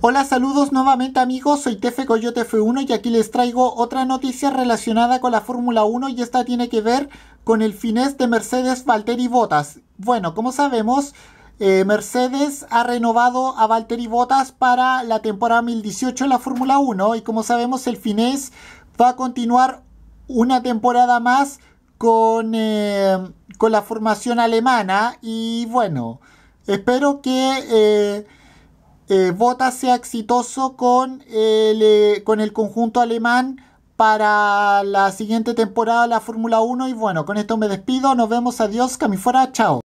Hola, saludos nuevamente amigos, soy Tefe Coyote F1 y aquí les traigo otra noticia relacionada con la Fórmula 1 y esta tiene que ver con el finés de Mercedes Valtteri Botas. Bueno, como sabemos, eh, Mercedes ha renovado a Valtteri Botas para la temporada 2018 en la Fórmula 1 y como sabemos el finés va a continuar una temporada más con, eh, con la formación alemana y bueno, espero que... Eh, Vota eh, sea exitoso con el, eh, con el conjunto alemán para la siguiente temporada de la Fórmula 1. Y bueno, con esto me despido. Nos vemos. Adiós. fuera. Chao.